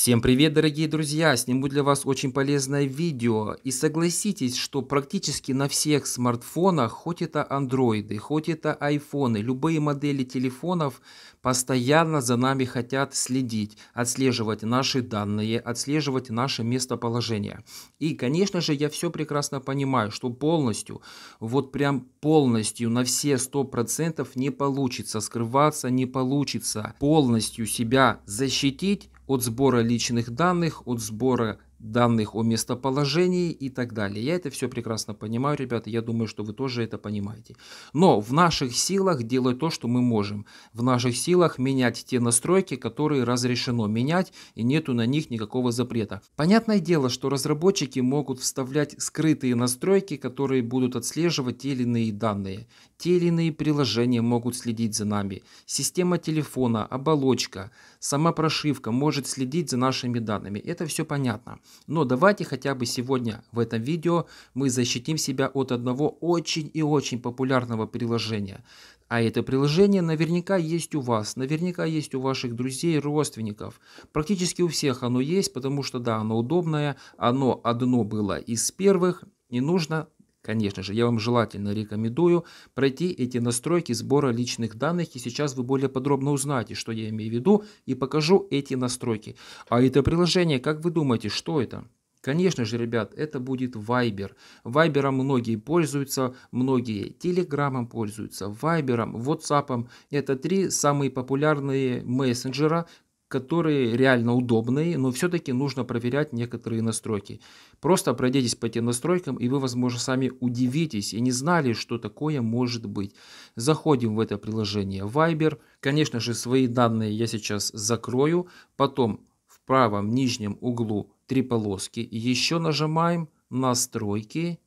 Всем привет, дорогие друзья! Сниму для вас очень полезное видео. И согласитесь, что практически на всех смартфонах, хоть это андроиды, хоть это айфоны, любые модели телефонов постоянно за нами хотят следить, отслеживать наши данные, отслеживать наше местоположение. И, конечно же, я все прекрасно понимаю, что полностью, вот прям полностью на все 100% не получится скрываться, не получится полностью себя защитить, от сбора личных данных, от сбора данных о местоположении и так далее. Я это все прекрасно понимаю, ребята, я думаю, что вы тоже это понимаете. Но в наших силах делать то, что мы можем. В наших силах менять те настройки, которые разрешено менять, и нету на них никакого запрета. Понятное дело, что разработчики могут вставлять скрытые настройки, которые будут отслеживать те или иные данные. Те или иные приложения могут следить за нами. Система телефона, оболочка, сама прошивка может следить за нашими данными. Это все понятно. Но давайте хотя бы сегодня в этом видео мы защитим себя от одного очень и очень популярного приложения. А это приложение наверняка есть у вас, наверняка есть у ваших друзей, родственников. Практически у всех оно есть, потому что да, оно удобное, оно одно было из первых, не нужно Конечно же, я вам желательно рекомендую пройти эти настройки сбора личных данных, и сейчас вы более подробно узнаете, что я имею в виду, и покажу эти настройки. А это приложение, как вы думаете, что это? Конечно же, ребят, это будет Viber. Viber многие пользуются, многие Telegram пользуются, Viber, WhatsApp. Это три самые популярные мессенджера, которые реально удобные, но все-таки нужно проверять некоторые настройки. Просто пройдитесь по этим настройкам, и вы, возможно, сами удивитесь и не знали, что такое может быть. Заходим в это приложение Viber. Конечно же, свои данные я сейчас закрою. Потом в правом нижнем углу три полоски. Еще нажимаем «Настройки»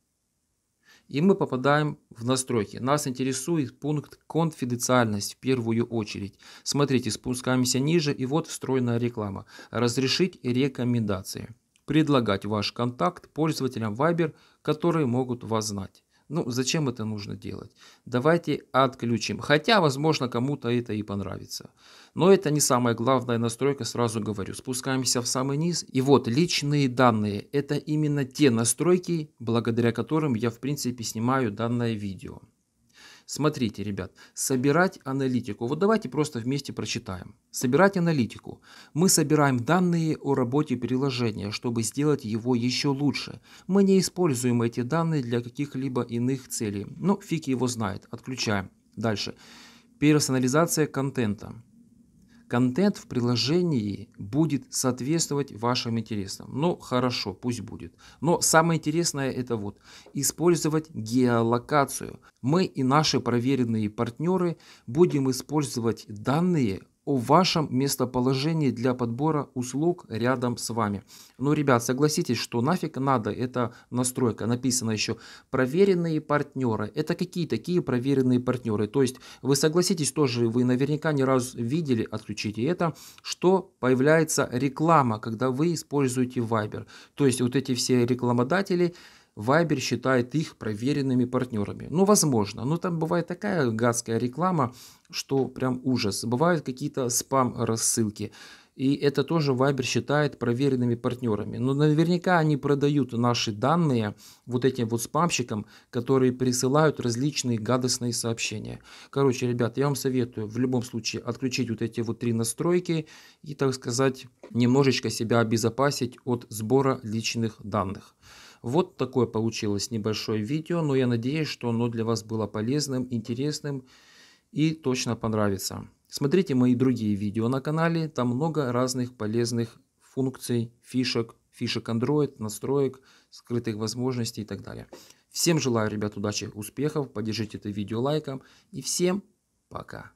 И мы попадаем в настройки. Нас интересует пункт конфиденциальность в первую очередь. Смотрите, спускаемся ниже и вот встроенная реклама. Разрешить рекомендации. Предлагать ваш контакт пользователям Viber, которые могут вас знать. Ну, зачем это нужно делать? Давайте отключим. Хотя, возможно, кому-то это и понравится. Но это не самая главная настройка, сразу говорю. Спускаемся в самый низ. И вот личные данные. Это именно те настройки, благодаря которым я, в принципе, снимаю данное видео. Смотрите, ребят, собирать аналитику. Вот давайте просто вместе прочитаем. Собирать аналитику. Мы собираем данные о работе приложения, чтобы сделать его еще лучше. Мы не используем эти данные для каких-либо иных целей. Но ну, фиг его знает. Отключаем. Дальше. Персонализация контента. Контент в приложении будет соответствовать вашим интересам. Ну, хорошо, пусть будет. Но самое интересное это вот использовать геолокацию. Мы и наши проверенные партнеры будем использовать данные о вашем местоположении для подбора услуг рядом с вами. Ну, ребят, согласитесь, что нафиг надо эта настройка. Написано еще проверенные партнеры. Это какие такие проверенные партнеры? То есть вы согласитесь тоже, вы наверняка не раз видели, отключите это, что появляется реклама, когда вы используете Viber. То есть вот эти все рекламодатели, Viber считает их проверенными партнерами. Ну, возможно. Но ну, там бывает такая гадская реклама, что прям ужас. Бывают какие-то спам-рассылки. И это тоже Viber считает проверенными партнерами. Но наверняка они продают наши данные вот этим вот спамщикам, которые присылают различные гадостные сообщения. Короче, ребят, я вам советую в любом случае отключить вот эти вот три настройки и, так сказать, немножечко себя обезопасить от сбора личных данных. Вот такое получилось небольшое видео, но я надеюсь, что оно для вас было полезным, интересным и точно понравится. Смотрите мои другие видео на канале, там много разных полезных функций, фишек, фишек Android, настроек, скрытых возможностей и так далее. Всем желаю, ребят, удачи, успехов, поддержите это видео лайком и всем пока.